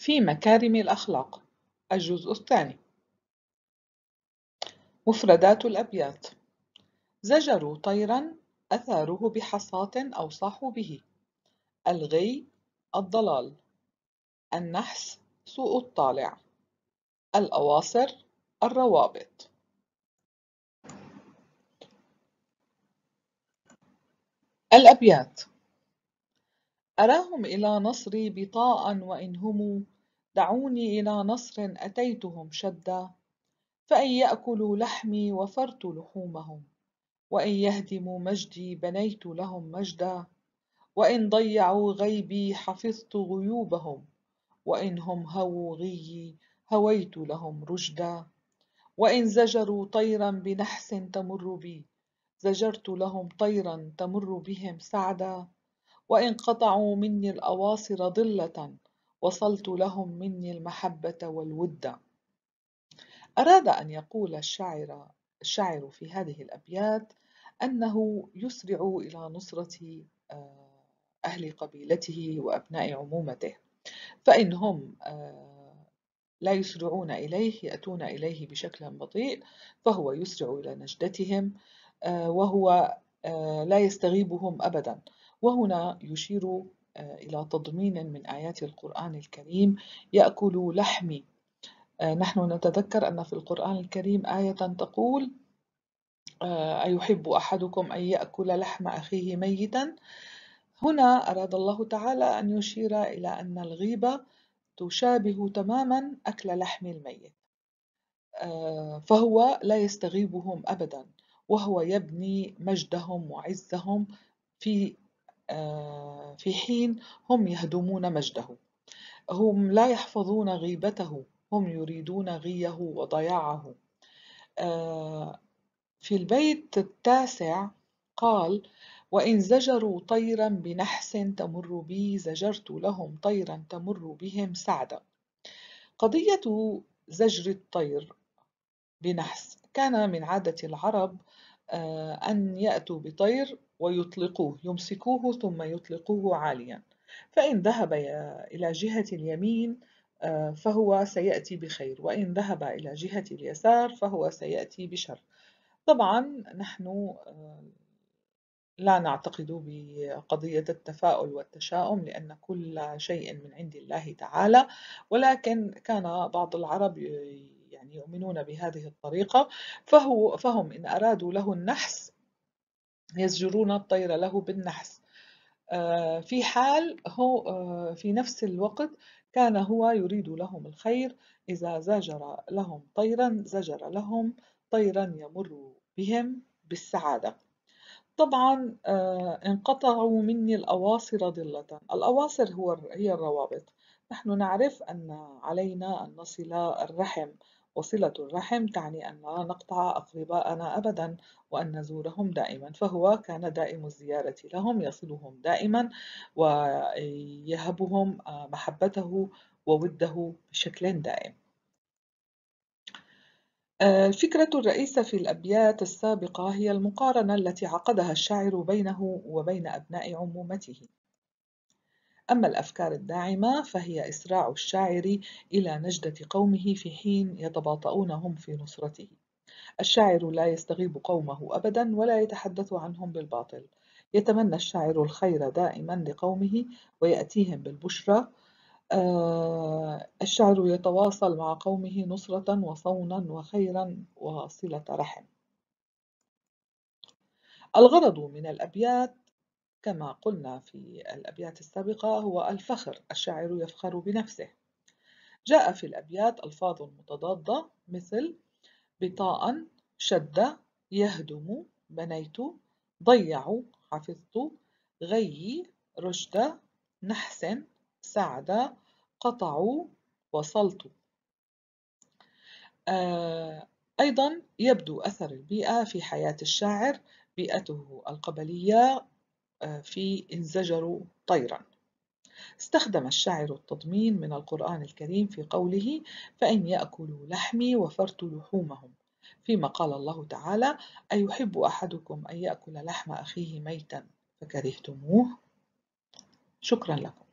في مكارم الأخلاق الجزء الثاني مفردات الأبيات زجروا طيرا أثاره بحصاة أو صاحوا به الغي الضلال النحس سوء الطالع الأواصر الروابط الأبيات أراهم إلى نصري بطاء وإن هموا دعوني إلى نصر أتيتهم شدا فإن يأكلوا لحمي وفرت لحومهم وإن يهدموا مجدي بنيت لهم مجدا وإن ضيعوا غيبي حفظت غيوبهم وإن هم هووا غيي هويت لهم رشدا وإن زجروا طيرا بنحس تمر بي زجرت لهم طيرا تمر بهم سعدا وإن قطعوا مني الأواصر ضلة وصلت لهم مني المحبة والود أراد أن يقول الشاعر الشاعر في هذه الأبيات أنه يسرع إلى نصرة آه، أهل قبيلته وأبناء عمومته فإن هم آه، لا يسرعون إليه يأتون إليه بشكل بطيء فهو يسرع إلى نجدتهم آه، وهو لا يستغيبهم أبدا وهنا يشير آه، إلى تضمين من آيات القرآن الكريم يأكل لحمي آه، نحن نتذكر أن في القرآن الكريم آية تقول آه، أيحب أحدكم أن يأكل لحم أخيه ميتا هنا أراد الله تعالى أن يشير إلى أن الغيبة تشابه تماما أكل لحم الميت فهو لا يستغيبهم أبدا وهو يبني مجدهم وعزهم في آه، في حين هم يهدمون مجده هم لا يحفظون غيبته هم يريدون غيه وضياعه آه، في البيت التاسع قال وإن زجروا طيرا بنحس تمر بي زجرت لهم طيرا تمر بهم سعدا قضية زجر الطير بنحس كان من عادة العرب آه، أن يأتوا بطير ويطلقوه يمسكوه ثم يطلقوه عاليا فإن ذهب إلى جهة اليمين آه، فهو سيأتي بخير وإن ذهب إلى جهة اليسار فهو سيأتي بشر طبعا نحن آه، لا نعتقد بقضية التفاؤل والتشاؤم لأن كل شيء من عند الله تعالى ولكن كان بعض العرب يعني يؤمنون بهذه الطريقة فهو فهم إن أرادوا له النحس يزجرون الطير له بالنحس آه، في حال هو آه، في نفس الوقت كان هو يريد لهم الخير إذا زجر لهم طيرا زجر لهم طيرا يمر بهم بالسعادة طبعا آه، انقطعوا مني الأواصر ضلة الأواصر هو هي الروابط نحن نعرف أن علينا أن نصل الرحم وصلة الرحم تعني أن لا نقطع أقرباءنا أبدا وأن نزورهم دائما فهو كان دائم الزيارة لهم يصلهم دائما ويهبهم آه، محبته ووده بشكل دائم الفكرة آه، الرئيسة في الأبيات السابقة هي المقارنة التي عقدها الشاعر بينه وبين أبناء عمومته أما الأفكار الداعمة فهي إسراع الشاعر إلى نجدة قومه في حين يتباطؤون هم في نصرته الشاعر لا يستغيب قومه أبدا ولا يتحدث عنهم بالباطل يتمنى الشاعر الخير دائما لقومه ويأتيهم بالبشرى آه الشعر يتواصل مع قومه نصرة وصونا وخيرا وصلة رحم الغرض من الأبيات كما قلنا في الأبيات السابقة هو الفخر الشاعر يفخر بنفسه جاء في الأبيات ألفاظ متضادة مثل بطاء شد يهدم بنيت ضيع حفظت غي رشد نحس سعد قطع وصلت آه، أيضا يبدو أثر البيئة في حياة الشاعر بيئته القبلية في انزجروا طيرا استخدم الشاعر التضمين من القرآن الكريم في قوله فإن يأكلوا لحمي وفرت لحومهم فيما قال الله تعالى أيحب أحدكم أن يأكل لحم أخيه ميتا فكرهتموه شكرا لكم